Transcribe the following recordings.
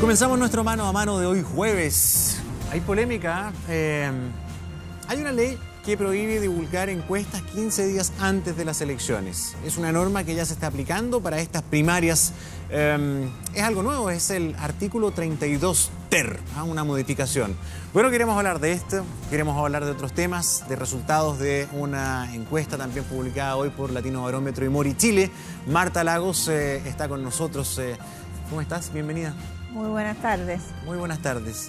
Comenzamos nuestro mano a mano de hoy jueves. Hay polémica. Eh, hay una ley que prohíbe divulgar encuestas 15 días antes de las elecciones. Es una norma que ya se está aplicando para estas primarias. Em, es algo nuevo, es el artículo 32 TER, ¿ah? una modificación. Bueno, queremos hablar de esto, queremos hablar de otros temas, de resultados de una encuesta también publicada hoy por Latino Barómetro y Mori Chile. Marta Lagos eh, está con nosotros. Eh. ¿Cómo estás? Bienvenida. Muy buenas tardes. Muy buenas tardes.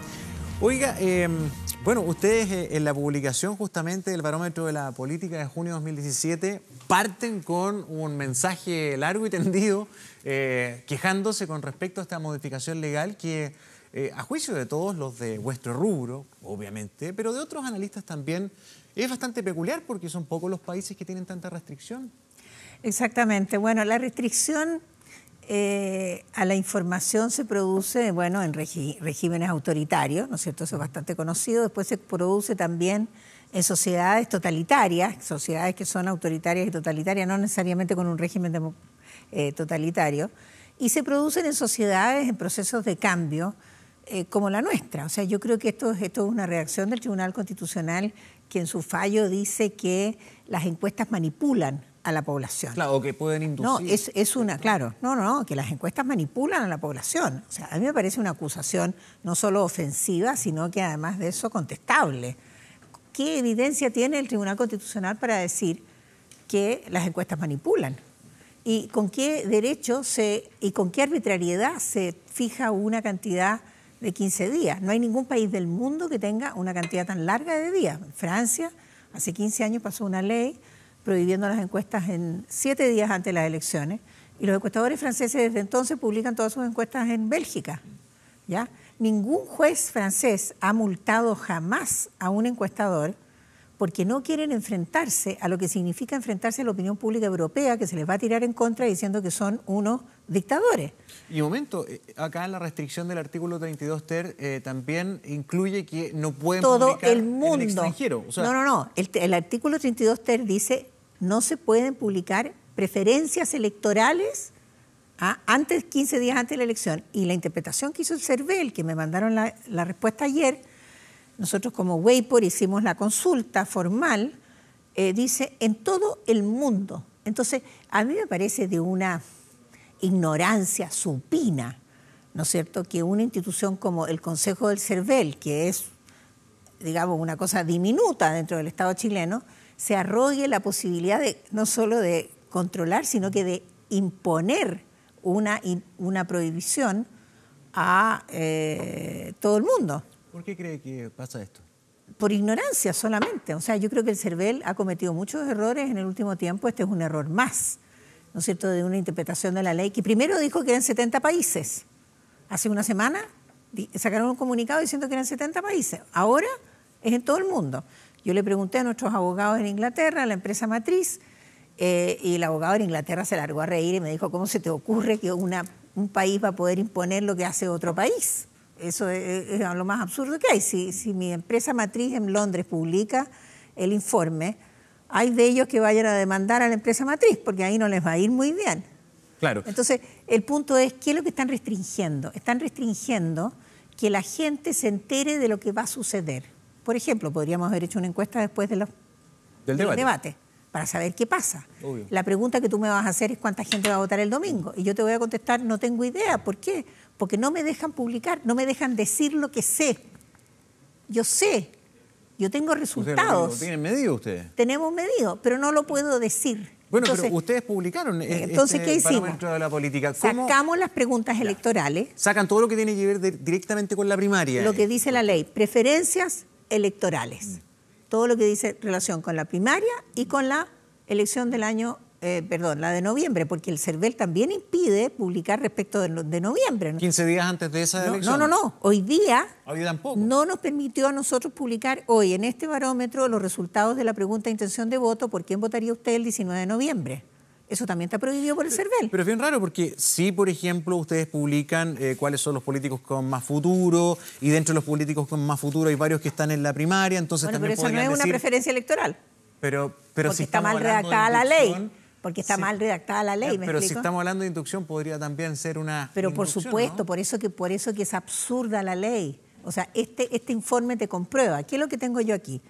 Oiga, em, bueno, ustedes eh, en la publicación justamente del barómetro de la política de junio de 2017 parten con un mensaje largo y tendido eh, quejándose con respecto a esta modificación legal que eh, a juicio de todos los de vuestro rubro, obviamente, pero de otros analistas también, es bastante peculiar porque son pocos los países que tienen tanta restricción. Exactamente. Bueno, la restricción eh, a la información se produce, bueno, en regímenes autoritarios, ¿no es cierto? Eso es bastante conocido. Después se produce también en sociedades totalitarias, sociedades que son autoritarias y totalitarias, no necesariamente con un régimen eh, totalitario, y se producen en sociedades en procesos de cambio eh, como la nuestra. O sea, yo creo que esto, esto es una reacción del Tribunal Constitucional que en su fallo dice que las encuestas manipulan a la población. Claro, o que pueden inducir. No, es, una, claro, no, no, que las encuestas manipulan a la población. O sea, a mí me parece una acusación no solo ofensiva, sino que además de eso contestable. ¿Qué evidencia tiene el Tribunal Constitucional para decir que las encuestas manipulan? ¿Y con qué derecho se, y con qué arbitrariedad se fija una cantidad de 15 días? No hay ningún país del mundo que tenga una cantidad tan larga de días. Francia, hace 15 años pasó una ley prohibiendo las encuestas en siete días antes de las elecciones. Y los encuestadores franceses desde entonces publican todas sus encuestas en Bélgica. ¿ya? Ningún juez francés ha multado jamás a un encuestador porque no quieren enfrentarse a lo que significa enfrentarse a la opinión pública europea que se les va a tirar en contra diciendo que son unos dictadores. Y un momento, eh, acá la restricción del artículo 32 ter eh, también incluye que no pueden todo publicar el mundo extranjero. no, no, no. el artículo 32 ter dice no se pueden publicar preferencias electorales ah, antes, 15 días antes de la elección. Y la interpretación que hizo el CERVEL, que me mandaron la, respuesta ayer, nosotros como Waypor hicimos la consulta formal, eh, dice en todo el mundo. Entonces, a mí me parece de una ignorancia supina, ¿no es cierto?, que una institución como el Consejo del CERVEL, que es, digamos, una cosa diminuta dentro del Estado chileno, se arrogue la posibilidad de no solo de controlar, sino que de imponer una, una prohibición a eh, todo el mundo. ¿Por qué cree que pasa esto? Por ignorancia solamente. O sea, yo creo que el CERVEL ha cometido muchos errores en el último tiempo. Este es un error más, ¿no es cierto?, de una interpretación de la ley que primero dijo que eran 70 países. Hace una semana sacaron un comunicado diciendo que eran 70 países. Ahora es en todo el mundo. Yo le pregunté a nuestros abogados en Inglaterra, a la empresa matriz, eh, y el abogado en Inglaterra se largó a reír y me dijo, ¿cómo se te ocurre que un país va a poder imponer lo que hace otro país? Eso es, lo más absurdo que hay. Si, si mi empresa matriz en Londres publica el informe, hay de ellos que vayan a demandar a la empresa matriz, porque ahí no les va a ir muy bien. Claro. Entonces, el punto es, ¿qué es lo que están restringiendo? Están restringiendo que la gente se entere de lo que va a suceder. Por ejemplo, podríamos haber hecho una encuesta después del, debate. para saber qué pasa. La pregunta que tú me vas a hacer es cuánta gente va a votar el domingo. Y yo te voy a contestar, no tengo idea. ¿Por qué? Porque no me dejan publicar, no me dejan decir lo que sé. Yo sé, yo tengo resultados. No ¿Tienen medido ustedes? Tenemos medido, pero no lo puedo decir. Bueno, pero ustedes publicaron entonces, este ¿qué hicimos? política. Sacamos las preguntas electorales. Sacan todo lo que tiene que ver directamente con la primaria. Lo que dice la ley. Preferencias, electorales. Todo lo que dice relación con la primaria y con la elección del año, eh, perdón, la de noviembre, porque el CERVEL también impide publicar respecto de, noviembre. ¿no? 15 días antes de esa elección. No, no, no. Hoy día no nos permitió a nosotros publicar hoy en este barómetro los resultados de la pregunta de intención de voto por quién votaría usted el 19 de noviembre. Eso también está prohibido por el CERVEL. Pero es bien raro porque si, por ejemplo, ustedes publican eh, cuáles son los políticos con más futuro y dentro de los políticos con más futuro hay varios que están en la primaria, entonces también pero eso no es una preferencia electoral. Pero, pero porque si está mal redactada la ley. Porque está mal redactada la ley. pero si estamos hablando de inducción podría también ser una. Pero por supuesto, por eso que por eso que es absurda la ley. O sea, este, este informe te comprueba. ¿Qué es lo que tengo yo aquí?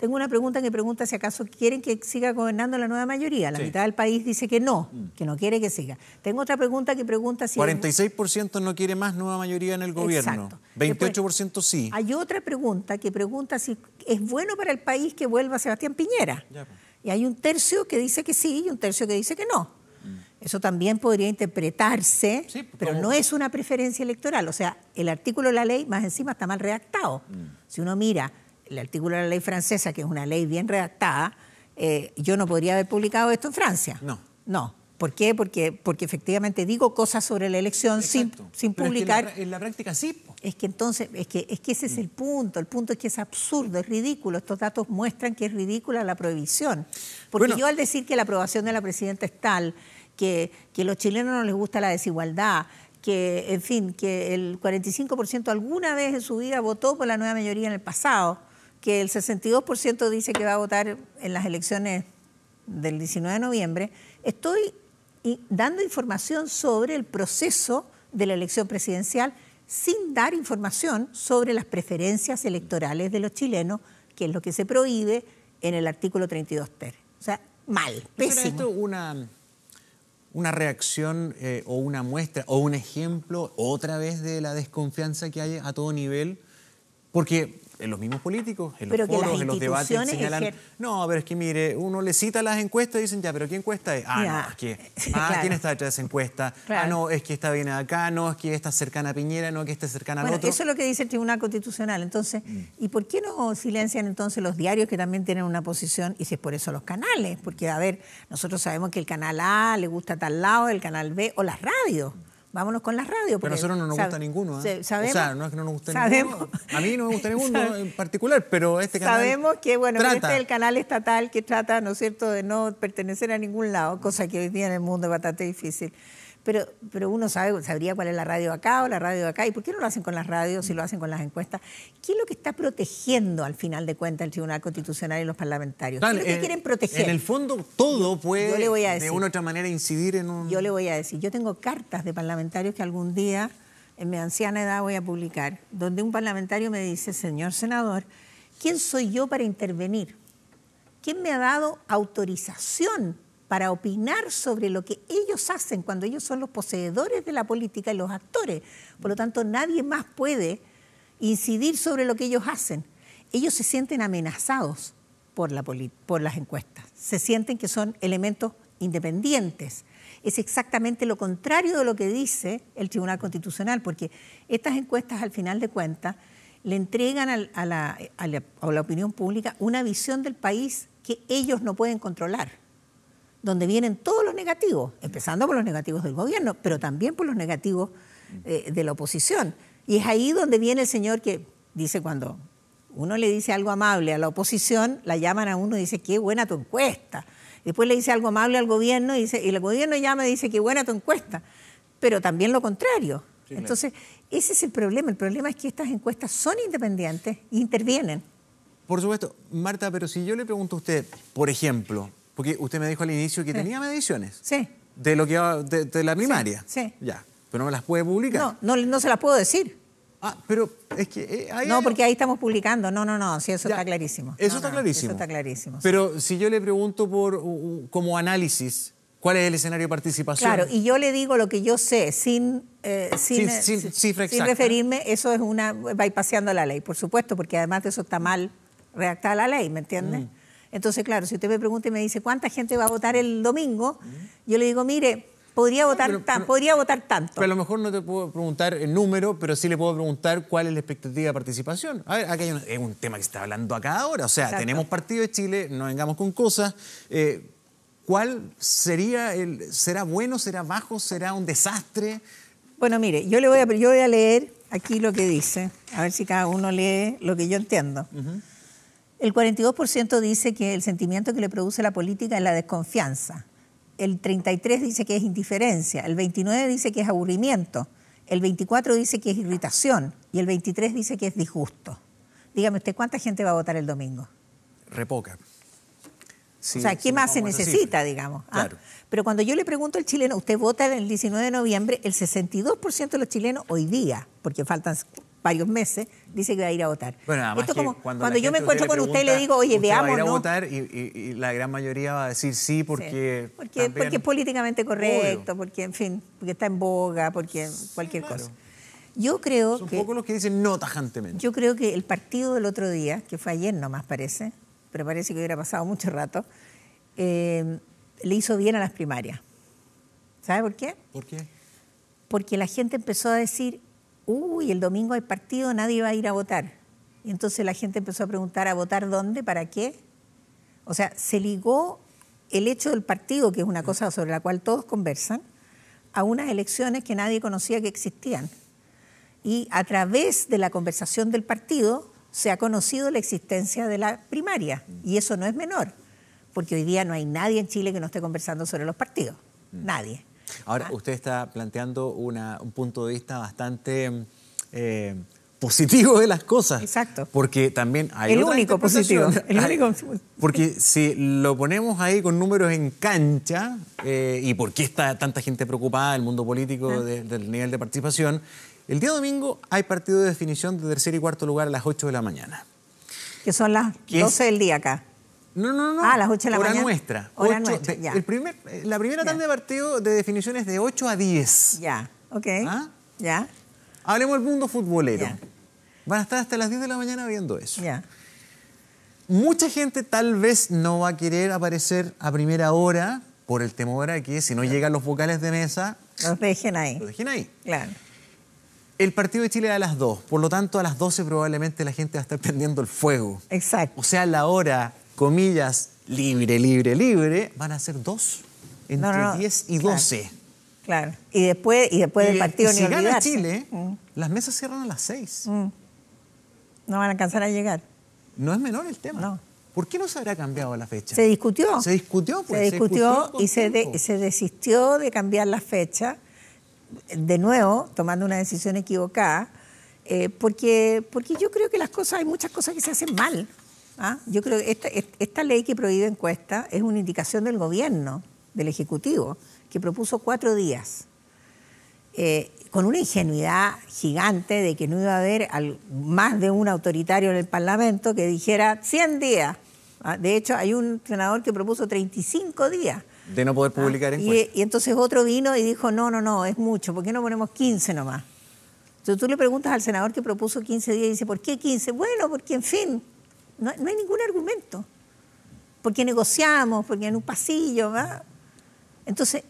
Tengo una pregunta que pregunta si acaso quieren que siga gobernando la nueva mayoría. La mitad del país dice que no, mm. que no quiere que siga. Tengo otra pregunta que pregunta si... 46% no quiere más nueva mayoría en el gobierno. 28% sí. Hay otra pregunta que pregunta si es bueno para el país que vuelva Sebastián Piñera. Pues. Y hay un tercio que dice que sí y un tercio que dice que no. Mm. Eso también podría interpretarse, pues, pero no es una preferencia electoral. O sea, el artículo de la ley más encima está mal redactado. Mm. Si uno mira el artículo de la ley francesa, que es una ley bien redactada, eh, yo no podría haber publicado esto en Francia. No. No. ¿Por qué? Porque, porque efectivamente digo cosas sobre la elección sin, publicar. en, la, práctica sí. Es que entonces, es que, es que ese es el mm. punto. El punto es que es absurdo, es ridículo. Estos datos muestran que es ridícula la prohibición. Porque yo al decir que la aprobación de la presidenta es tal, que, que a los chilenos no les gusta la desigualdad, que, en fin, que el 45% alguna vez en su vida votó por la nueva mayoría en el pasado que el 62% dice que va a votar en las elecciones del 19 de noviembre, estoy dando información sobre el proceso de la elección presidencial sin dar información sobre las preferencias electorales de los chilenos, que es lo que se prohíbe en el artículo 32 ter. O sea, mal, pésimo. esto una, una reacción eh, o una muestra o un ejemplo otra vez de la desconfianza que hay a todo nivel? Porque en los mismos políticos, en los foros, en los debates señalan. No, pero es que mire, uno le cita las encuestas y dicen, ya, pero ¿qué encuesta es? Ah, no, es que. Ah, ¿quién está detrás esa encuesta? Ah, no, es que está bien acá, no, es que esta cercana a Piñera, no, es que esta cercana bueno, al otro. Eso es lo que dice el Tribunal Constitucional. Entonces, mm. ¿y por qué no silencian entonces los diarios que también tienen una posición? Y si es por eso los canales, porque a ver, nosotros sabemos que el canal A le gusta tal lado, el canal B o las radios vámonos con la radio Pero a nosotros no nos gusta ninguno. ¿eh? o sea, no es que no nos guste ninguno. A mí no me gusta ninguno en particular, pero este canal. Sabemos que, bueno, este es el canal estatal que trata, ¿no es cierto?, de no pertenecer a ningún lado, cosa que hoy día en el mundo es bastante difícil pero, pero uno sabe, sabría cuál es la radio acá o la radio acá, y por qué no lo hacen con las radios si lo hacen con las encuestas. ¿Qué es lo que está protegiendo al final de cuentas el Tribunal Constitucional y los parlamentarios? ¿Qué quieren proteger? En el fondo todo puede de una u otra manera incidir en un... Yo le voy a decir, yo tengo cartas de parlamentarios que algún día en mi anciana edad voy a publicar, donde un parlamentario me dice, señor senador, ¿quién soy yo para intervenir? ¿Quién me ha dado autorización para opinar sobre lo que ellos hacen cuando ellos son los poseedores de la política y los actores. Por lo tanto, nadie más puede incidir sobre lo que ellos hacen. Ellos se sienten amenazados por, las encuestas, se sienten que son elementos independientes. Es exactamente lo contrario de lo que dice el Tribunal Constitucional, porque estas encuestas, al final de cuentas, le entregan a la opinión pública una visión del país que ellos no pueden controlar donde vienen todos los negativos, empezando por los negativos del gobierno, pero también por los negativos eh, de la oposición. Y es ahí donde viene el señor que dice cuando uno le dice algo amable a la oposición, la llaman a uno y dice, qué buena tu encuesta. Después le dice algo amable al gobierno y, dice, y el gobierno llama y dice, qué buena tu encuesta. Pero también lo contrario. Entonces, ese es el problema. El problema es que estas encuestas son independientes e intervienen. Por supuesto, Marta, pero si yo le pregunto a usted, por ejemplo, porque usted me dijo al inicio que tenía mediciones. Sí. De lo que de, la primaria. Sí, Ya. Pero no me las puede publicar. No, no, se las puedo decir. Ah, pero es que eh, No, porque ahí estamos publicando. No, no, no, sí, eso está clarísimo. Eso está clarísimo. Eso está clarísimo. Pero si yo le pregunto por como análisis, ¿cuál es el escenario de participación? Claro, y yo le digo lo que yo sé, sin, eh, referirme, eso es una. va paseando la ley, por supuesto, porque además de eso está mal redactada la ley, ¿me entiendes? Mm. Entonces, claro, si usted me pregunta y me dice cuánta gente va a votar el domingo, yo le digo, mire, podría votar, podría votar tanto. Pero a lo mejor no te puedo preguntar el número, pero sí le puedo preguntar cuál es la expectativa de participación. A ver, acá hay un, es un tema que se está hablando acá ahora. O sea, tenemos partido de Chile, no vengamos con cosas. Eh, ¿Cuál sería el. ¿Será bueno, será bajo, será un desastre? Bueno, mire, yo, le voy, a, yo voy a leer aquí lo que dice, a ver si cada uno lee lo que yo entiendo. El 42% dice que el sentimiento que le produce la política es la desconfianza. El 33% dice que es indiferencia. El 29% dice que es aburrimiento. El 24% dice que es irritación. Y el 23% dice que es disgusto. Dígame usted, ¿cuánta gente va a votar el domingo? Repoca. o sea, ¿qué más se necesita, digamos? Ah, claro. pero cuando yo le pregunto al chileno, usted vota el 19 de noviembre, el 62% de los chilenos hoy día, porque faltan varios meses, dice que va a ir a votar. Bueno, Esto como, cuando, yo me encuentro con usted y le digo, oye, usted veamos. Va a ir a votar y, la gran mayoría va a decir sí porque. porque, es políticamente correcto, porque, en fin, porque está en boga, porque cualquier cosa. Yo creo que. Son pocos los que dicen no tajantemente. Yo creo que el partido del otro día, que fue ayer nomás parece, pero parece que hubiera pasado mucho rato, eh, le hizo bien a las primarias. ¿Sabe por qué? ¿Por qué? Porque la gente empezó a decir, uy, el domingo hay partido, nadie va a ir a votar. Y entonces la gente empezó a preguntar, ¿a votar dónde? ¿Para qué? O sea, se ligó el hecho del partido, que es una cosa sobre la cual todos conversan, a unas elecciones que nadie conocía que existían. Y a través de la conversación del partido se ha conocido la existencia de la primaria. Y eso no es menor, porque hoy día no hay nadie en Chile que no esté conversando sobre los partidos. Mm. Nadie. Ahora, ah. usted está planteando un punto de vista bastante... Eh, positivo de las cosas. Exacto. Porque también hay... El único positivo. Porque si lo ponemos ahí con números en cancha, eh, y por qué está tanta gente preocupada del mundo político, ah. del nivel de participación, el día domingo hay partido de definición de tercer y cuarto lugar a las 8 de la mañana. Que son las 12 es, del día acá. No, no, no. Ah, las la hora Nuestra. Hora nuestra. El la primera tanda tarde de partido de definiciones de 8 a 10. Ya, ok. ¿Ah? Ya. Hablemos del mundo futbolero. Van a estar hasta las 10 de la mañana viendo eso. Ya. Mucha gente tal vez no va a querer aparecer a primera hora por el temor a que si no llegan los vocales de mesa... Los dejen ahí. Los dejen ahí. Claro. El partido de Chile a las 2, por lo tanto a las 12 probablemente la gente va a estar prendiendo el fuego. Exacto. O sea, la hora comillas, libre, libre, libre, van a ser dos, entre 10 y 12. Claro, y después, y después del partido y si ni gana Chile, mm. las mesas cierran a las seis... Mm. No van a alcanzar a llegar. No es menor el tema. ¿Por qué no se habrá cambiado la fecha? Se discutió. Se discutió, pues, Se y se, se desistió de cambiar la fecha, de nuevo, tomando una decisión equivocada, eh, porque, porque yo creo que las cosas, hay muchas cosas que se hacen mal. ¿Ah? Yo creo que esta, ley que prohíbe encuestas es una indicación del gobierno, del Ejecutivo, que propuso cuatro días. Eh, con una ingenuidad gigante de que no iba a haber más de un autoritario en el Parlamento que dijera 100 días. Ah, de hecho, hay un senador que propuso 35 días. De no poder ¿Ah? publicar encuestas. Y, y, entonces otro vino y dijo, no, no, no, es mucho, ¿por qué no ponemos 15 nomás? Entonces tú le preguntas al senador que propuso 15 días y dice, ¿por qué 15? Bueno, porque en fin, no, hay ningún argumento. Porque negociamos, porque en un pasillo, ¿va? Entonces,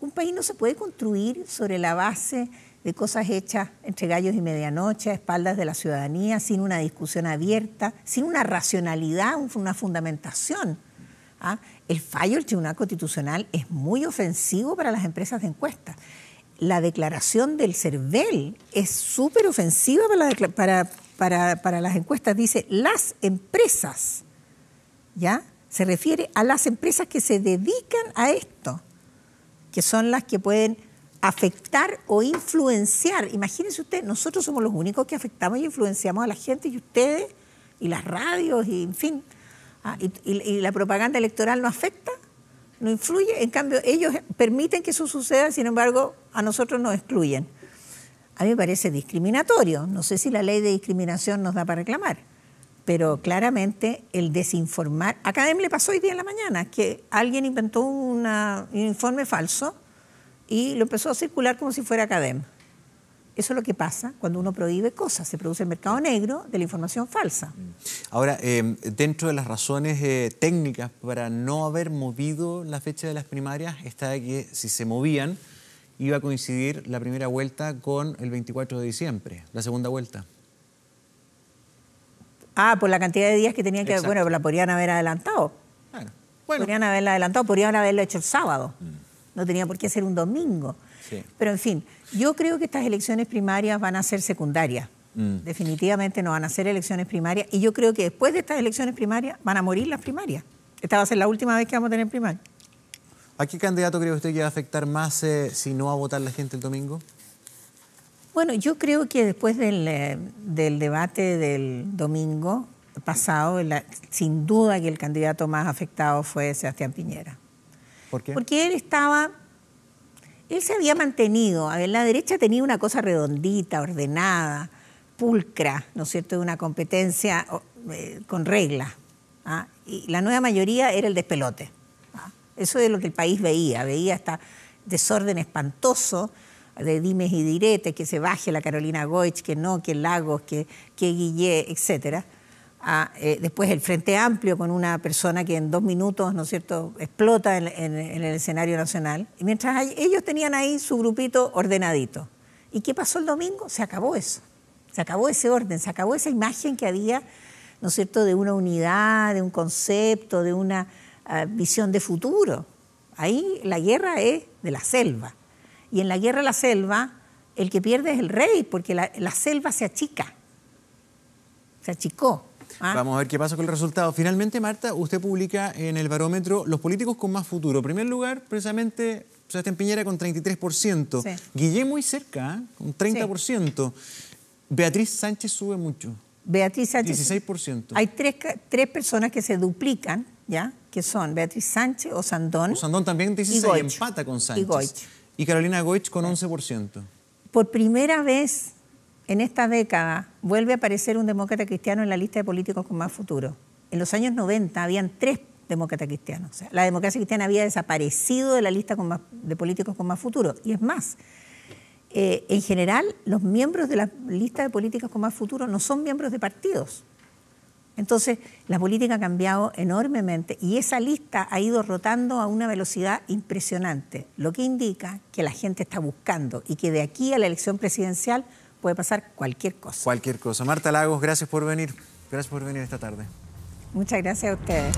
un país no se puede construir sobre la base de cosas hechas entre gallos y medianoche, a espaldas de la ciudadanía, sin una discusión abierta, sin una racionalidad, una fundamentación. ¿ah? El fallo del Tribunal Constitucional es muy ofensivo para las empresas de encuestas. La declaración del CERVEL es súper ofensiva para, para, para, las encuestas dice las empresas, ¿ya? Se refiere a las empresas que se dedican a esto, que son las que pueden afectar o influenciar. Imagínense usted, nosotros somos los únicos que afectamos y influenciamos a la gente y ustedes y las radios y en fin. Ah, y, la propaganda electoral no afecta, no influye. En cambio, ellos permiten que eso suceda, sin embargo, a nosotros nos excluyen. A mí me parece discriminatorio. No sé si la ley de discriminación nos da para reclamar, pero claramente el desinformar. A le pasó hoy día en la mañana que alguien inventó un informe falso y lo empezó a circular como si fuera Academ. Eso es lo que pasa cuando uno prohíbe cosas, se produce el mercado negro de la información falsa. Ahora, em, dentro de las razones eh, técnicas para no haber movido la fecha de las primarias está que si se movían, iba a coincidir la primera vuelta con el 24 de diciembre, la segunda vuelta. Ah, por la cantidad de días que tenían que... haber, Bueno, la podrían haber adelantado. Claro. Podrían haberla adelantado, podrían haberlo hecho el sábado. Mm. No tenía por qué ser un domingo. Pero en fin, yo creo que estas elecciones primarias van a ser secundarias. Mm. Definitivamente no van a ser elecciones primarias. Y yo creo que después de estas elecciones primarias van a morir las primarias. Esta va a ser la última vez que vamos a tener primarias. ¿A qué candidato cree usted que va a afectar más eh, si no va a votar la gente el domingo? Bueno, yo creo que después del, eh, debate del domingo pasado, eh, sin duda que el candidato más afectado fue Sebastián Piñera. ¿Por qué? Porque él estaba él se había mantenido, a ver, la derecha tenía una cosa redondita, ordenada, pulcra, ¿no es cierto?, de una competencia con reglas. ¿ah? Y la nueva mayoría era el despelote. Eso es lo que el país veía, veía este desorden espantoso de dimes y diretes, que se baje la Carolina Goich, que no, que Lagos, que, que Guillé, etc. Ah, eh, después el Frente Amplio con una persona que en dos minutos, ¿no es cierto?, explota en, el escenario nacional. Y mientras ellos tenían ahí su grupito ordenadito. ¿Y qué pasó el domingo? Se acabó eso. Se acabó ese orden, se acabó esa imagen que había, ¿no es cierto?, de una unidad, de un concepto, de una visión de futuro. Ahí la guerra es de la selva. Y en la guerra de la selva, el que pierde es el rey, porque la, selva se achica. Se achicó. ¿ah? Vamos a ver qué pasa con el resultado. Finalmente, Marta, usted publica en el barómetro los políticos con más futuro. En primer lugar, precisamente, Sebastián Piñera con 33%. Guillermo muy cerca, un ¿eh? 30%. Beatriz Sánchez sube mucho. Beatriz Sánchez. 16%. Hay tres, tres personas que se duplican ¿ya? que son Beatriz Sánchez, Osandón. Sandón. también Sandón y, empata con Sánchez. Y, Carolina Goich con 11%. Por primera vez en esta década vuelve a aparecer un demócrata cristiano en la lista de políticos con más futuro. En los años 90 habían tres demócratas cristianos. la democracia cristiana había desaparecido de la lista de políticos con más futuro. Y es más, eh, en general los miembros de la lista de políticos con más futuro no son miembros de partidos entonces, la política ha cambiado enormemente y esa lista ha ido rotando a una velocidad impresionante, lo que indica que la gente está buscando y que de aquí a la elección presidencial puede pasar cualquier cosa. Cualquier cosa. Marta Lagos, gracias por venir. Gracias por venir esta tarde. Muchas gracias a ustedes.